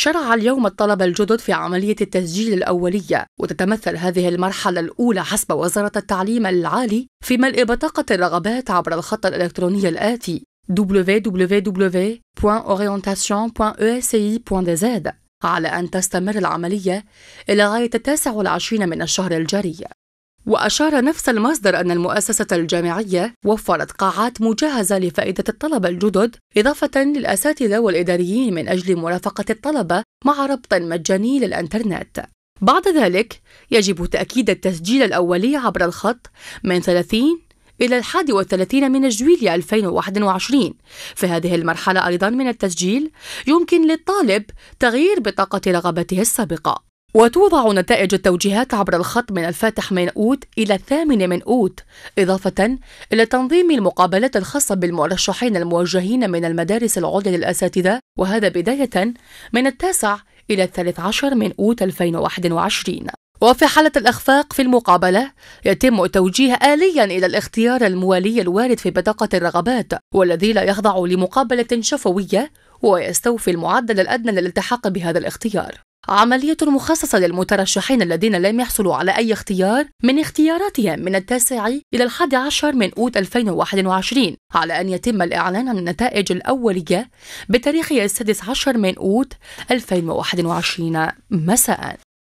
شرع اليوم الطلبة الجدد في عملية التسجيل الأولية وتتمثل هذه المرحلة الأولى حسب وزارة التعليم العالي في ملء بطاقة الرغبات عبر الخط الإلكتروني الآتي www.orientation.esi.dz على أن تستمر العملية إلى غاية التاسع والعشرين من الشهر الجاري وأشار نفس المصدر أن المؤسسة الجامعية وفرت قاعات مجهزة لفائدة الطلبة الجدد إضافة للأساتذة والإداريين من أجل مرافقة الطلبة مع ربط مجاني للإنترنت بعد ذلك يجب تأكيد التسجيل الأولي عبر الخط من 30 إلى 31 من جويليا 2021 في هذه المرحلة أيضا من التسجيل يمكن للطالب تغيير بطاقة رغبته السابقة وتوضع نتائج التوجيهات عبر الخط من الفاتح من أوت إلى الثامن من أوت إضافة إلى تنظيم المقابلات الخاصة بالمرشحين الموجهين من المدارس العليا للأساتذة وهذا بداية من التاسع إلى الثالث عشر من أوت 2021 وفي حالة الإخفاق في المقابلة يتم التوجيه آليا إلى الاختيار الموالي الوارد في بطاقة الرغبات والذي لا يخضع لمقابلة شفوية ويستوفي المعدل الأدنى للالتحاق بهذا الاختيار عملية مخصصة للمترشحين الذين لم يحصلوا على أي اختيار من اختياراتهم من التاسع إلى الحادي عشر من أوت 2021 على أن يتم الإعلان عن النتائج الأولية بتاريخ السادس عشر من أوت 2021 مساءً